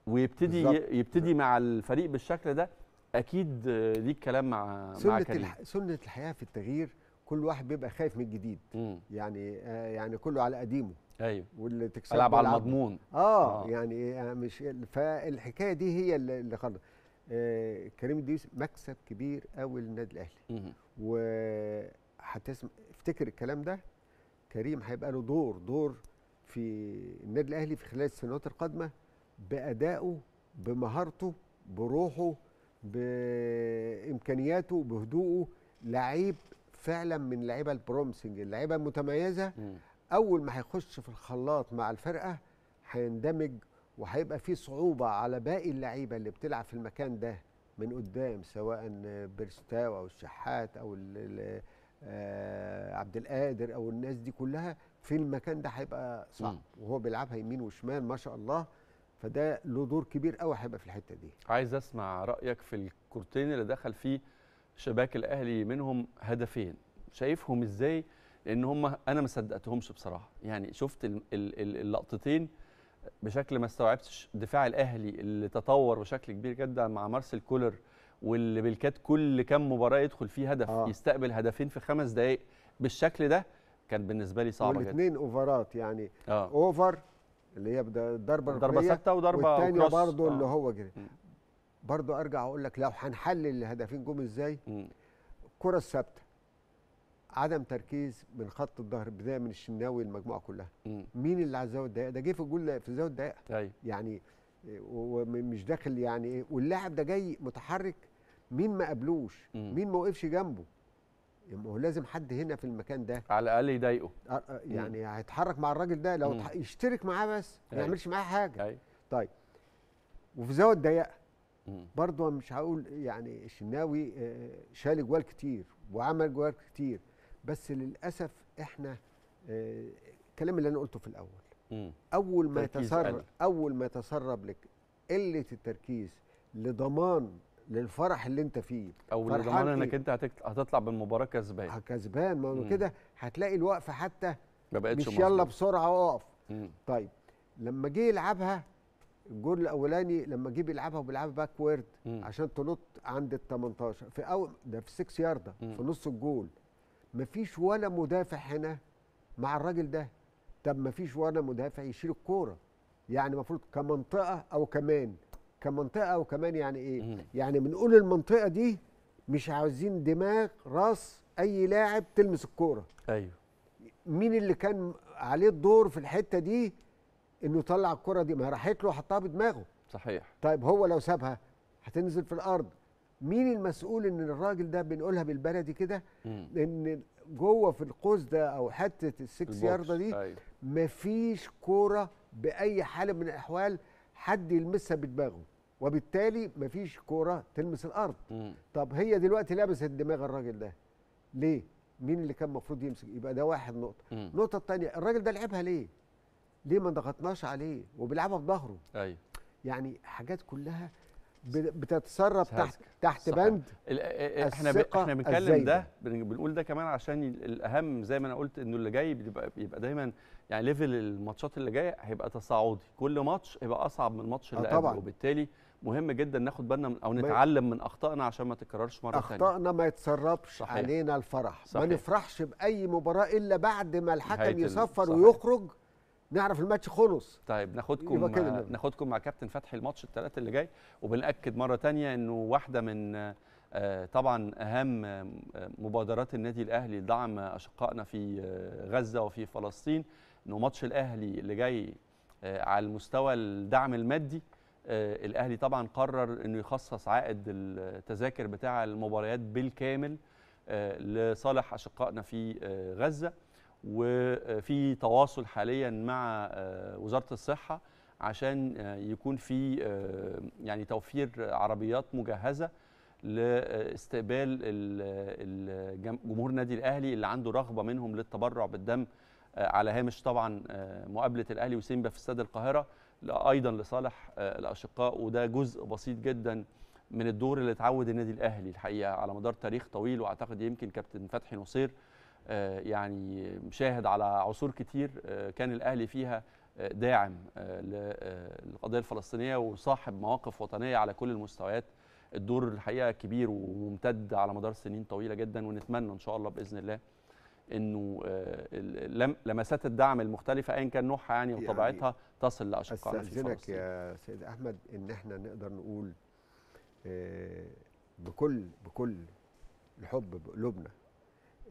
ويبتدي بالزبط. يبتدي مع الفريق بالشكل ده اكيد ليك كلام مع سنة مع الح... سنه الحياه في التغيير كل واحد بيبقى خايف من الجديد يعني آه يعني كله على قديمه ايوه واللي تكسب العب على المضمون آه, اه يعني آه، مش فالحكايه دي هي اللي خلص آه كريم الدويس مكسب كبير قوي للنادي الاهلي وهتسمع افتكر الكلام ده كريم هيبقى له دور دور في النادي الاهلي في خلال السنوات القادمه بادائه بمهارته بروحه بامكانياته بهدوءه لعيب فعلا من اللعيبه البرومسنج اللعيبه المتميزه اول ما هيخش في الخلاط مع الفرقه هيندمج وهيبقى في صعوبه على باقي اللعيبه اللي بتلعب في المكان ده من قدام سواء بيرستاو او الشحات او آه، عبد القادر او الناس دي كلها في المكان ده هيبقى صعب وهو بيلعبها يمين وشمال ما شاء الله فده له دور كبير قوي هيبقى في الحته دي عايز اسمع رايك في الكورتين اللي دخل فيه شباك الاهلي منهم هدفين شايفهم ازاي لان هم انا ما صدقتهمش بصراحه يعني شفت اللقطتين بشكل ما استوعبتش دفاع الاهلي اللي تطور بشكل كبير جدا مع مارسيل كولر واللي بالكاد كل كام مباراه يدخل فيه هدف آه. يستقبل هدفين في خمس دقائق بالشكل ده كان بالنسبه لي صعب جدا والاثنين اوفرات يعني آه. اوفر اللي هي ضربه ضربه ثابته وضربه والثانيه برضه آه. اللي هو جري برضه ارجع اقول لك لو هنحلل الهدفين جم ازاي الكره الثابته عدم تركيز من خط الظهر بدايه من الشناوي المجموعه كلها م. مين اللي على الزاويه الضيقه ده جه في الجول في الزاويه الضيقه أيوة. يعني ومش داخل يعني ايه واللاعب ده جاي متحرك مين ما قابلوش مين ما وقفش جنبه ما هو لازم حد هنا في المكان ده على الاقل يضايقه يعني مم. هيتحرك مع الراجل ده لو يشترك معاه بس ما يعملش معاه حاجه أي. طيب وفي زاويه ضيقه برضه مش هقول يعني الشناوي آه، شال جوال كتير وعمل جوال كتير بس للاسف احنا آه، الكلام اللي انا قلته في الاول مم. اول ما يتسرب اول ما يتسرب لك قله التركيز لضمان للفرح اللي انت فيه او لضمان انك انت هتطلع بالمباراه كسبان كسبان ما هو كده هتلاقي الوقفه حتى ما بقتش مش يلا بسرعه اقف طيب لما جه يلعبها الجول الاولاني لما جه بيلعبها وبيلعبها باكورد عشان تنط عند ال 18 في اول ده في 6 يارده في نص الجول مفيش ولا مدافع هنا مع الراجل ده طب مفيش ولا مدافع يشيل الكوره يعني المفروض كمنطقه او كمان كمنطقه او كمان يعني ايه يعني بنقول المنطقه دي مش عاوزين دماغ راس اي لاعب تلمس الكوره ايوه مين اللي كان عليه الدور في الحته دي انه يطلع الكره دي ما راحت له وحطها بدماغه صحيح طيب هو لو سابها هتنزل في الارض مين المسؤول ان الراجل ده بنقولها بالبلدي كده ان جوه في القوس ده او حته السكس يارده دي أيوه. مفيش كوره باي حال من الاحوال حد يلمسها بدماغه وبالتالي مفيش كوره تلمس الارض طب هي دلوقتي لابست دماغ الراجل ده ليه مين اللي كان المفروض يمسك يبقى ده واحد نقطه النقطه الثانيه الراجل ده لعبها ليه ليه ما ضغطناش عليه وبيلعبها ظهره ايوه يعني حاجات كلها بتتسرب تحت تحت صحيح. بند احنا احنا بنتكلم ده بنقول ده كمان عشان الاهم زي ما انا قلت انه اللي جاي بيبقى بيبقى دايما يعني ليفل الماتشات اللي جايه هيبقى تصاعدي كل ماتش هيبقى اصعب من الماتش اللي آه، قبله وبالتالي مهم جدا ناخد بالنا او نتعلم من اخطائنا عشان ما تتكررش مره ثانيه اخطائنا ما يتسربش صحيح. علينا الفرح صحيح. ما نفرحش باي مباراه الا بعد ما الحكم يصفر صحيح. ويخرج نعرف الماتش خلص طيب ناخدكم ناخدكم مع كابتن فتحي الماتش الثلاثه اللي جاي وبنأكد مره ثانيه انه واحده من آه، طبعا اهم آه، مبادرات النادي الاهلي لدعم اشقائنا في آه، غزه وفي فلسطين انه ماتش الاهلي اللي جاي على المستوى الدعم المادي الاهلي طبعا قرر انه يخصص عائد التذاكر بتاع المباريات بالكامل لصالح اشقائنا في غزه وفي تواصل حاليا مع آه، وزاره الصحه عشان آه، يكون في آه، يعني توفير عربيات مجهزه لاستقبال جمهور النادي الاهلي اللي عنده رغبه منهم للتبرع بالدم على هامش طبعا مقابله الاهلي وسيمبا في استاد القاهره ايضا لصالح الاشقاء وده جزء بسيط جدا من الدور اللي اتعود النادي الاهلي الحقيقه على مدار تاريخ طويل واعتقد يمكن كابتن فتحي نصير آه، يعني شاهد على عصور كتير آه، كان الاهلي فيها آه، داعم للقضيه الفلسطينيه وصاحب مواقف وطنيه على كل المستويات الدور الحقيقه كبير وممتد على مدار سنين طويله جدا ونتمنى ان شاء الله باذن الله انه لمسات الدعم المختلفه ايا كان نوعها يعني, يعني وطبيعتها يعني تصل لاشقائنا في فلسطين يا سيد احمد ان احنا نقدر نقول بكل بكل الحب بقلوبنا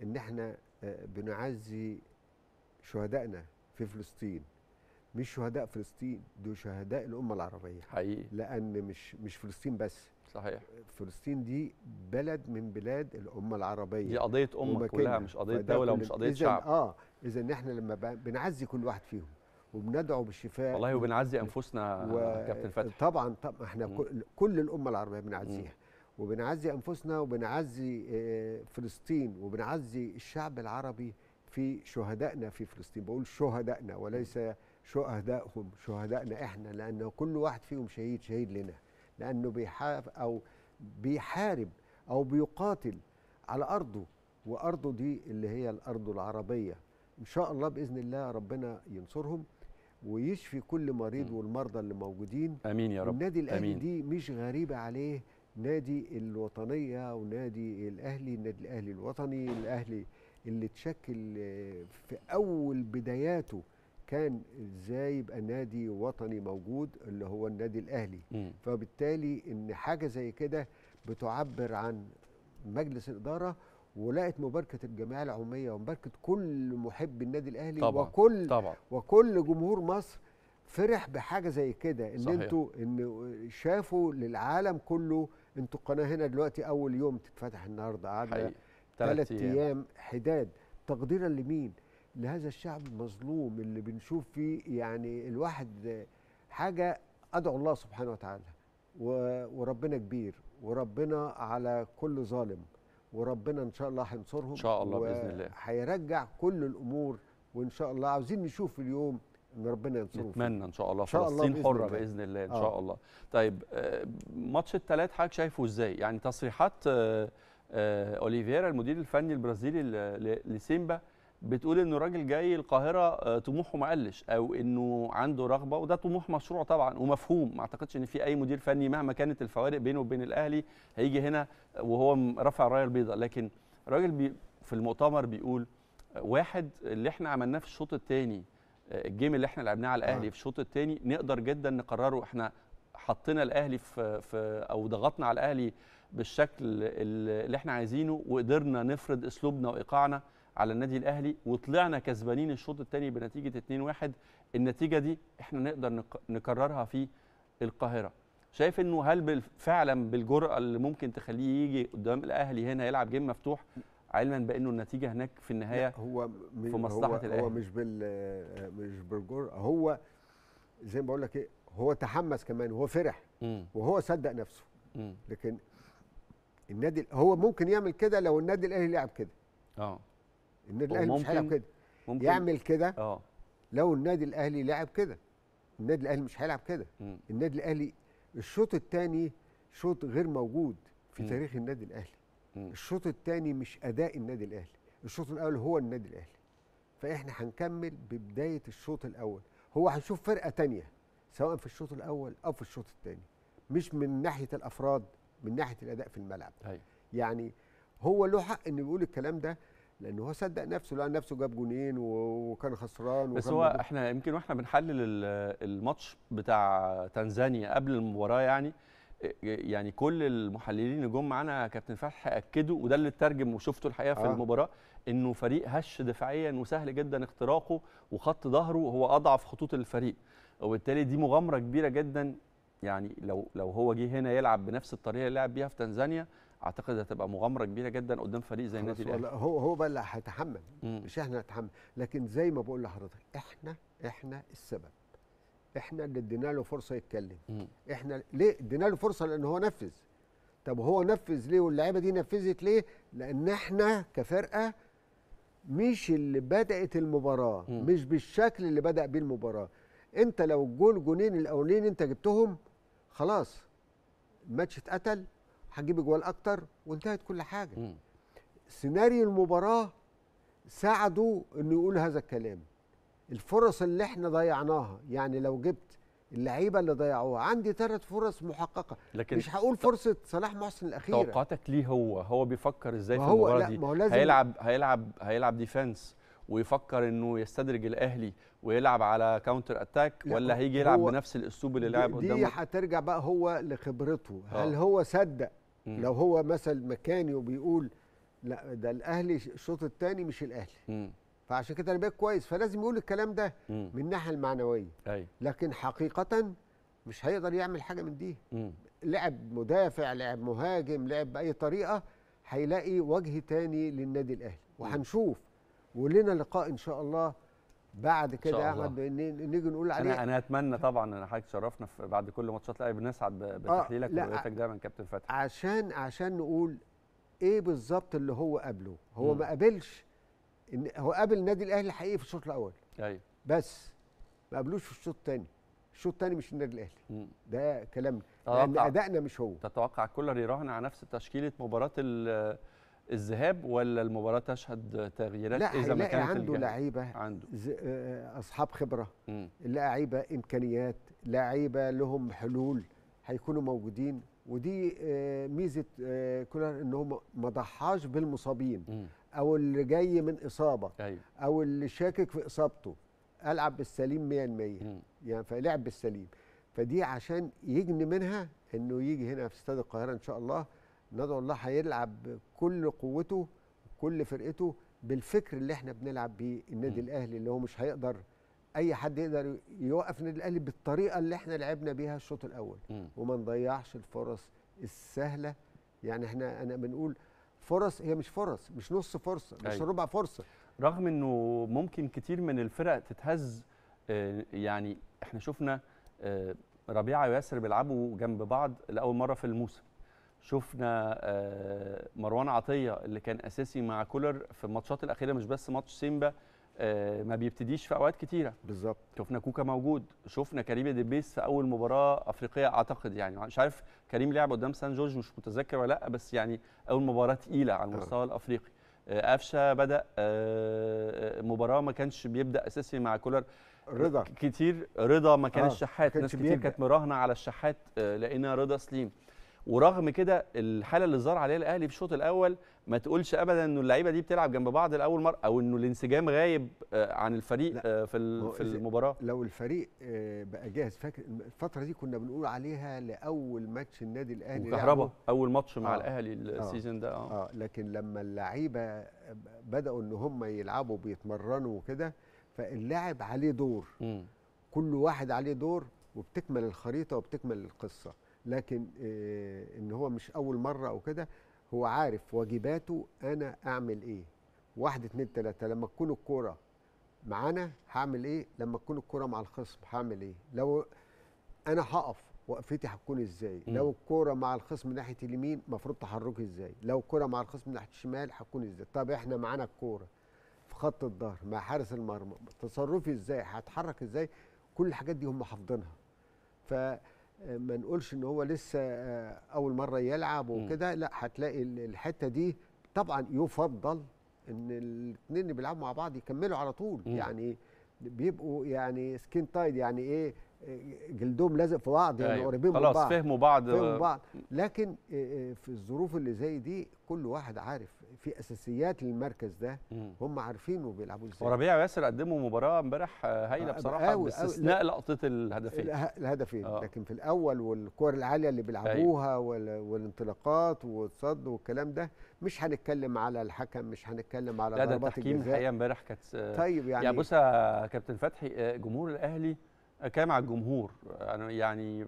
ان احنا آه، بنعزي شهدائنا في فلسطين مش شهداء فلسطين دول شهداء الامه العربيه حقيقي لان مش مش فلسطين بس صحيح فلسطين دي بلد من بلاد الامه العربيه دي قضيه امه كلها مش قضيه دوله ومش قضيه شعب اه اذا احنا لما بنعزي كل واحد فيهم وبندعو بالشفاء والله وبنعزي انفسنا و... كابتن فتحي طبعا طبعا احنا كل الامه العربيه بنعزيها م. وبنعزي انفسنا وبنعزي آه، آه، فلسطين وبنعزي الشعب العربي في شهدائنا في فلسطين بقول شهدائنا وليس شهدائهم شهدائنا احنا لان كل واحد فيهم شهيد شهيد لنا لانه بيحارب او بيحارب او بيقاتل على ارضه وارضه دي اللي هي الارض العربيه ان شاء الله باذن الله ربنا ينصرهم ويشفي كل مريض والمرضى اللي موجودين امين يا رب النادي الاهلي دي مش غريبه عليه نادي الوطنيه ونادي الاهلي النادي الاهلي الوطني الاهلي اللي تشكل آه، في اول بداياته كان ازاي يبقى نادي وطني موجود اللي هو النادي الاهلي م. فبالتالي ان حاجه زي كده بتعبر عن مجلس الاداره ولقت مباركه الجمعيه العموميه ومباركه كل محب النادي الاهلي طبعًا وكل طبعًا وكل جمهور مصر فرح بحاجه زي كده ان انتوا ان شافوا للعالم كله انتوا القناه هنا دلوقتي اول يوم تتفتح النهارده قعدنا ثلاث ايام حداد تقديرا لمين؟ لهذا الشعب المظلوم اللي بنشوف فيه يعني الواحد حاجه ادعو الله سبحانه وتعالى وربنا كبير وربنا على كل ظالم وربنا ان شاء الله هينصرهم ان شاء الله باذن الله هيرجع كل الامور وان شاء الله عاوزين نشوف اليوم ان ربنا ينصره نتمنى ان شاء الله شاء فلسطين حره الله. باذن الله ان آه. شاء الله طيب آه، ماتش الثلاث حضرتك شايفه ازاي يعني تصريحات آه، آه، اوليفيرا المدير الفني البرازيلي لسيمبا بتقول انه الراجل جاي القاهره طموحه ما قلش او انه عنده رغبه وده طموح مشروع طبعا ومفهوم ما اعتقدش ان في اي مدير فني مهما كانت الفوارق بينه وبين الاهلي هيجي هنا وهو رافع الرايه البيضاء لكن الراجل بي في المؤتمر بيقول واحد اللي احنا عملناه في الشوط الثاني الجيم اللي احنا لعبناه على الاهلي آه. في الشوط الثاني نقدر جدا نقرره احنا حطينا الاهلي في, في او ضغطنا على الاهلي بالشكل اللي احنا عايزينه وقدرنا نفرض اسلوبنا وايقاعنا على النادي الاهلي وطلعنا كسبانين الشوط الثاني بنتيجه 2-1 النتيجه دي احنا نقدر نكررها في القاهره شايف انه هل فعلا بالجرأه اللي ممكن تخليه يجي قدام الاهلي هنا يلعب جيم مفتوح علما بانه النتيجه هناك في النهايه هو في مصلحه هو الاهلي هو مش بال مش بالجرأه هو زي ما بقول لك ايه هو تحمس كمان وهو فرح م. وهو صدق نفسه م. لكن النادي هو ممكن يعمل كده لو النادي الاهلي لعب كده اه النادي الاهلي مش هيلعب كده ممكن يعمل كده اه لو النادي الاهلي لعب كده النادي الاهلي مش هيلعب كده النادي الاهلي الشوط الثاني شوط غير موجود في م. تاريخ النادي الاهلي الشوط الثاني مش اداء النادي الاهلي الشوط الاول هو النادي الاهلي فاحنا هنكمل ببدايه الشوط الاول هو هنشوف فرقه تانية سواء في الشوط الاول او في الشوط الثاني مش من ناحيه الافراد من ناحيه الاداء في الملعب أيوة. يعني هو له حق انه يقول الكلام ده لان هو صدق نفسه لقى نفسه جاب جونين وكان خسران بس هو احنا يمكن واحنا بنحلل الماتش بتاع تنزانيا قبل المباراه يعني يعني كل المحللين اللي جم معانا كابتن فتحي اكدوا وده اللي اترجم وشفته الحقيقه في آه. المباراه انه فريق هش دفاعيا وسهل جدا اختراقه وخط ظهره هو اضعف خطوط الفريق وبالتالي دي مغامره كبيره جدا يعني لو لو هو جه هنا يلعب بنفس الطريقه اللي لعب بيها في تنزانيا اعتقد هتبقى مغامره كبيره جدا قدام فريق زي النادي الاهلي هو هو بقى اللي هيتحمل مش احنا هنتحمل لكن زي ما بقول لحضرتك احنا احنا السبب احنا اللي ادينا له فرصه يتكلم مم. احنا ليه ادينا له فرصه لان هو نفذ طب هو نفذ ليه واللعيبه دي نفذت ليه لان احنا كفرقه مش اللي بدات المباراه مم. مش بالشكل اللي بدا بيه المباراه انت لو الجول جونين الاولين انت جبتهم خلاص الماتش اتقتل هنجيب اجوال اكتر وانتهت كل حاجه مم. سيناريو المباراه ساعدوا انه يقول هذا الكلام الفرص اللي احنا ضيعناها يعني لو جبت اللعيبه اللي ضيعوها عندي ثلاث فرص محققه لكن مش هقول فرصه صلاح محسن الاخيره توقعاتك ليه هو هو بيفكر ازاي في المباراه دي هيلعب هيلعب هيلعب, هيلعب ديفنس ويفكر انه يستدرج الاهلي ويلعب على كاونتر اتاك ولا هيجي يلعب بنفس الاسلوب اللي لعب قدامه دي هترجع بقى هو لخبرته أوه. هل هو صدق لو هو مثل مكاني وبيقول لا ده الاهلي الشوط الثاني مش الاهلي م. فعشان كده انا بقيت كويس فلازم يقول الكلام ده مم. من الناحيه المعنويه أي. أيوه. لكن حقيقه مش هيقدر يعمل حاجه من دي مم. لعب مدافع لعب مهاجم لعب باي طريقه هيلاقي وجه تاني للنادي الاهلي وهنشوف ولنا لقاء ان شاء الله بعد كده يا احمد نيجي نقول عليه انا انا اتمنى طبعا ان حضرتك تشرفنا بعد كل ماتشات الاهلي بنسعد آه، بتحليلك آه ورؤيتك دايما كابتن فتحي عشان عشان نقول ايه بالظبط اللي هو قابله هو ما قابلش هو قابل النادي الاهلي الحقيقي في الشوط الاول ايوه بس ما قابلوش في الشوط الثاني الشوط الثاني مش النادي الاهلي ده كلام لان ادائنا مش هو تتوقع كولر يراهن على نفس تشكيله مباراه الذهاب ولا المباراه تشهد تغييرات لا اذا ما كانت عنده لعيبه عنده آه، اصحاب خبره لعيبه امكانيات لعيبه لهم حلول هيكونوا موجودين ودي آه، ميزه آه، كولر ان هو ما ضحاش بالمصابين او اللي جاي من اصابه أيوه. او اللي شاكك في اصابته العب بالسليم 100% يعني فلعب بالسليم فدي عشان يجني منها انه يجي هنا في استاد القاهره ان شاء الله ندعو الله هيلعب بكل قوته وكل فرقته بالفكر اللي احنا بنلعب بيه النادي الاهلي اللي هو مش هيقدر اي حد يقدر يوقف النادي الاهلي بالطريقه اللي احنا لعبنا بيها الشوط الاول م. وما نضيعش الفرص السهله يعني احنا انا بنقول فرص هي مش فرص مش نص فرصه مش أيوة. ربع فرصه رغم انه ممكن كتير من الفرق تتهز آه، يعني احنا شفنا آه، ربيعه وياسر بيلعبوا جنب بعض لاول مره في الموسم شفنا آه، مروان عطيه اللي كان اساسي مع كولر في الماتشات الاخيره مش بس ماتش سيمبا ما بيبتديش في اوقات كتيره بالظبط شفنا كوكا موجود شفنا كريم ديبيس في اول مباراه افريقيه اعتقد يعني مش عارف كريم لعب قدام سان جورج مش متذكر ولا لا بس يعني اول مباراه تقيله على المستوى الافريقي آه، قفشه بدا آه، آه، مباراه ما كانش بيبدا اساسي مع كولر رضا كتير رضا مكان آه. الشحات ناس كتير كانت مراهنه على الشحات لقينا رضا سليم ورغم كده الحاله اللي ظهر عليها الاهلي في الشوط الاول ما تقولش ابدا انه اللعيبه دي بتلعب جنب بعض لاول مره او انه الانسجام غايب آه، عن الفريق آه، في في المباراه لو الفريق آه، بقى جاهز فاكر الفتره دي كنا بنقول عليها لاول ماتش النادي الاهلي وكهربا اول ماتش مع آه الاهلي السيزون ده آه, اه لكن لما اللعيبه بداوا ان هم يلعبوا بيتمرنوا وكده فاللاعب عليه دور م. كل واحد عليه دور وبتكمل الخريطه وبتكمل القصه لكن آه ان هو مش اول مره او كده هو عارف واجباته انا اعمل ايه واحد اتنين تلاته لما تكون الكوره معانا هعمل ايه لما تكون الكوره مع الخصم هعمل ايه لو انا هقف وقفتي هتكون ازاي م. لو الكوره مع الخصم ناحيه اليمين المفروض تحركي ازاي لو الكوره مع الخصم ناحيه الشمال هتكون ازاي طب احنا معانا الكوره في خط الظهر مع حارس المرمى تصرفي ازاي هتحرك ازاي كل الحاجات دي هم حافظينها ف ما نقولش ان هو لسه آه، اول مره يلعب وكده لا هتلاقي الحته دي طبعا يفضل ان الاثنين اللي بيلعبوا مع بعض يكملوا على طول مم. يعني بيبقوا يعني سكين تايد يعني ايه جلدهم لازق في بعض يعني أيوة. قريبين من بعض خلاص فهموا بعض فهموا بعض لكن آه، آه، في الظروف اللي زي دي كل واحد عارف في اساسيات المركز ده هم عارفينه بيلعبوا ازاي وربيع ياسر قدموا مباراه امبارح آه، هايله آه، بصراحه باستثناء لقطه الهدفين الهدفين أوه. لكن في الاول والكور العاليه اللي بيلعبوها أيوة. والانطلاقات والصد والكلام ده مش هنتكلم على الحكم مش هنتكلم على ضربات الجزاء لا ده التحكيم الحقيقه امبارح كانت آه، طيب يعني يعني بص يا كابتن فتحي جمهور الاهلي كلام على الجمهور انا يعني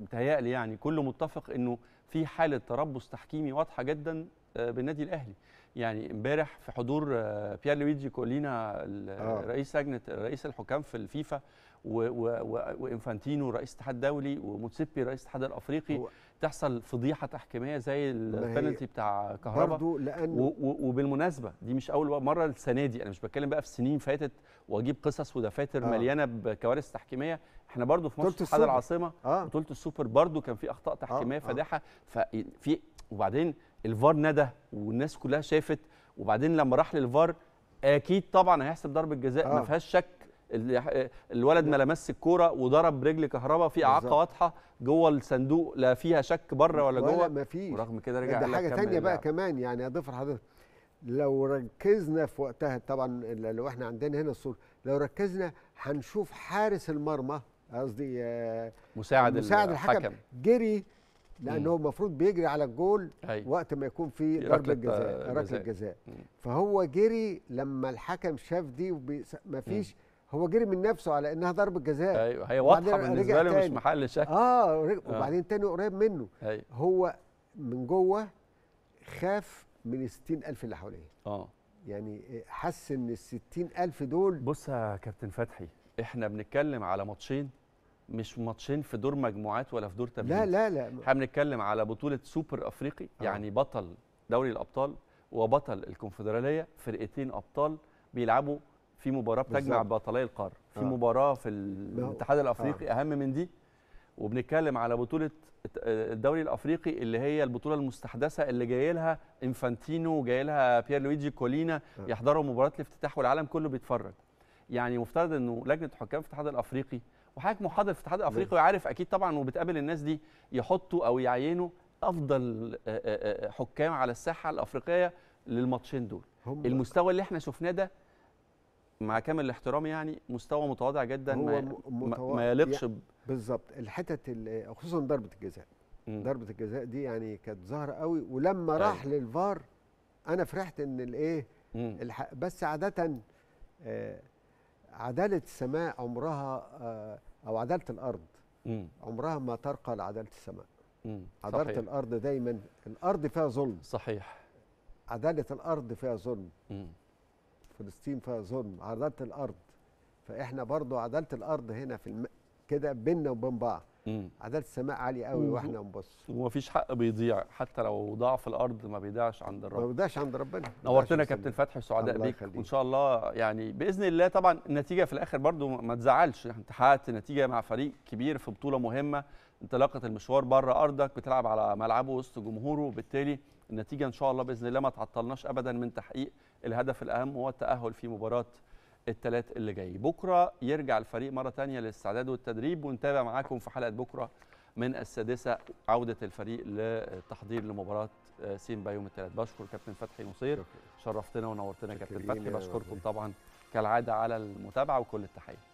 بتهيألي يعني كله متفق انه في حاله تربص تحكيمي واضحه جدا آه، بالنادي الاهلي يعني امبارح في حضور آه، بيير لويجي كولينا آه. رئيس لجنه رئيس الحكام في الفيفا وانفانتينو رئيس الاتحاد الدولي وموتسيبي رئيس الاتحاد الافريقي تحصل فضيحه تحكيميه زي البنالتي بتاع كهربا لأن وبالمناسبه دي مش اول مره السنه دي انا مش بتكلم بقى في سنين فاتت واجيب قصص ودفاتر آه. مليانه بكوارث تحكيميه احنا برضو في مصر اتحاد العاصمه آه. بطوله السوبر برضو كان في اخطاء تحكيميه آه. فادحه ففي وبعدين الفار ندى والناس كلها شافت وبعدين لما راح للفار اكيد طبعا هيحسب ضربه جزاء آه. ما فيهاش شك الولد ما لمس الكوره وضرب برجل كهربا في اعاقه واضحه جوه الصندوق لا فيها شك بره ولا, ولا جوه ما فيش ورغم كده رجع ده حاجه ثانيه بقى كمان يعني اضيف لحضرتك لو ركزنا في وقتها طبعا لو احنا عندنا هنا الصوره لو ركزنا هنشوف حارس المرمى قصدي آه، مساعد مساعد الحكم, الحكم جري لانه المفروض بيجري على الجول أي. وقت ما يكون في ضربه جزاء ركله آه، جزاء فهو جري لما الحكم شاف دي ما فيش هو جري من نفسه على انها ضربه جزاء ايوه هي واضحه بالنسبه له مش محل شك آه،, اه وبعدين تاني قريب منه أيوة. هو من جوه خاف من ال ألف اللي حواليه اه يعني حس ان ال ألف دول بص يا كابتن فتحي احنا بنتكلم على ماتشين مش ماتشين في دور مجموعات ولا في دور تمرين لا لا لا احنا بنتكلم على بطوله سوبر افريقي آه. يعني بطل دوري الابطال وبطل الكونفدراليه فرقتين ابطال بيلعبوا في مباراه بتجمع بطلي القاره في آه. مباراه في الاتحاد آه. الافريقي آه. اهم من دي وبنتكلم على بطوله آه، الدوري الافريقي اللي هي البطوله المستحدثه اللي جاي لها انفانتينو وجاي لها بيير لويجي كولينا آه. يحضروا مباراه الافتتاح والعالم كله بيتفرج يعني مفترض انه لجنه حكام الاتحاد الافريقي وحضرتك محاضر في الاتحاد الافريقي وعارف اكيد طبعا وبتقابل الناس دي يحطوا او يعينوا افضل آه، آه، آه، حكام على الساحه الافريقيه للماتشين دول المستوى اللي احنا شفناه ده مع كامل الاحترام يعني مستوى متواضع جدا ما, ما يليقش يعني بالظبط الحتت خصوصا ضربه الجزاء ضربه الجزاء دي يعني كانت ظاهره قوي ولما أي. راح أيوة. للفار انا فرحت ان الايه بس عاده آه عداله السماء عمرها آه، او عداله الارض عمرها ما ترقى لعداله السماء عداله الارض دايما الارض فيها ظلم صحيح عداله الارض فيها ظلم فلسطين فيها ظلم عداله الارض فاحنا برضو عداله الارض هنا في الم... كده بيننا وبين بعض عداله السماء عاليه قوي واحنا بنبص ومفيش حق بيضيع حتى لو ضاع في الارض ما بيضيعش عند الرب ما بيضيعش عند ربنا نورتنا يا كابتن فتحي سعداء بيك وان شاء الله يعني باذن الله طبعا النتيجه في الاخر برضو ما تزعلش يعني انت حققت نتيجه مع فريق كبير في بطوله مهمه انطلاقه المشوار بره ارضك بتلعب على ملعبه وسط جمهوره وبالتالي النتيجه ان شاء الله باذن الله ما تعطلناش ابدا من تحقيق الهدف الاهم هو التاهل في مباراه الثلاث اللي جاي بكره يرجع الفريق مره ثانيه للاستعداد والتدريب ونتابع معاكم في حلقه بكره من السادسه عوده الفريق للتحضير لمباراه آه، سين يوم الثلاث بشكر كابتن فتحي نصير شرفتنا ونورتنا كابتن فتحي بشكركم طبعا كالعاده على المتابعه وكل التحيه